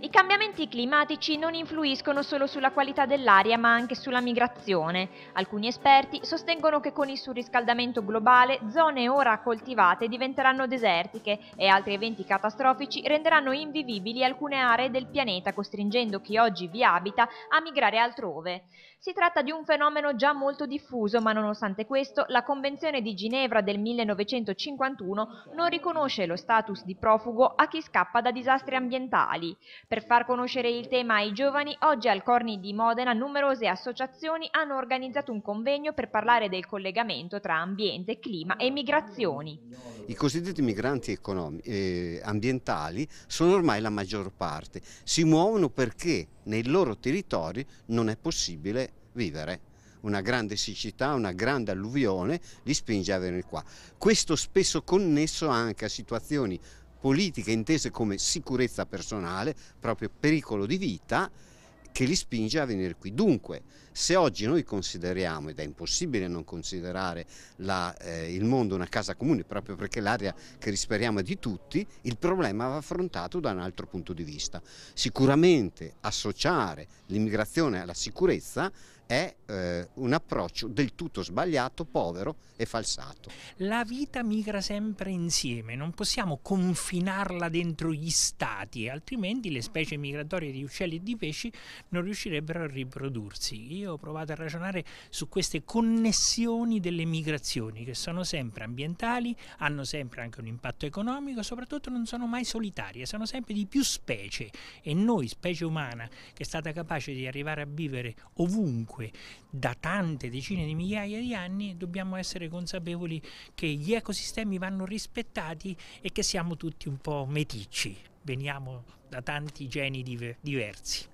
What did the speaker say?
I cambiamenti climatici non influiscono solo sulla qualità dell'aria ma anche sulla migrazione. Alcuni esperti sostengono che con il surriscaldamento globale zone ora coltivate diventeranno desertiche e altri eventi catastrofici renderanno invivibili alcune aree del pianeta costringendo chi oggi vi abita a migrare altrove. Si tratta di un fenomeno già molto diffuso ma nonostante questo la Convenzione di Ginevra del 1951 non riconosce lo status di profugo a chi scappa da disastri ambientali. Per far conoscere il tema ai giovani, oggi al Corni di Modena numerose associazioni hanno organizzato un convegno per parlare del collegamento tra ambiente, clima e migrazioni. I cosiddetti migranti eh, ambientali sono ormai la maggior parte, si muovono perché nei loro territori non è possibile vivere una grande siccità, una grande alluvione li spinge a venire qua. Questo spesso connesso anche a situazioni politiche intese come sicurezza personale, proprio pericolo di vita, che li spinge a venire qui. Dunque, se oggi noi consideriamo, ed è impossibile non considerare la, eh, il mondo una casa comune, proprio perché l'area che risperiamo è di tutti, il problema va affrontato da un altro punto di vista. Sicuramente associare l'immigrazione alla sicurezza è eh, un approccio del tutto sbagliato, povero e falsato. La vita migra sempre insieme, non possiamo confinarla dentro gli stati, altrimenti le specie migratorie di uccelli e di pesci non riuscirebbero a riprodursi. Io ho provato a ragionare su queste connessioni delle migrazioni, che sono sempre ambientali, hanno sempre anche un impatto economico, soprattutto non sono mai solitarie, sono sempre di più specie e noi, specie umana, che è stata capace di arrivare a vivere ovunque, ovunque da tante decine di migliaia di anni, dobbiamo essere consapevoli che gli ecosistemi vanno rispettati e che siamo tutti un po' meticci, veniamo da tanti geni div- diversi.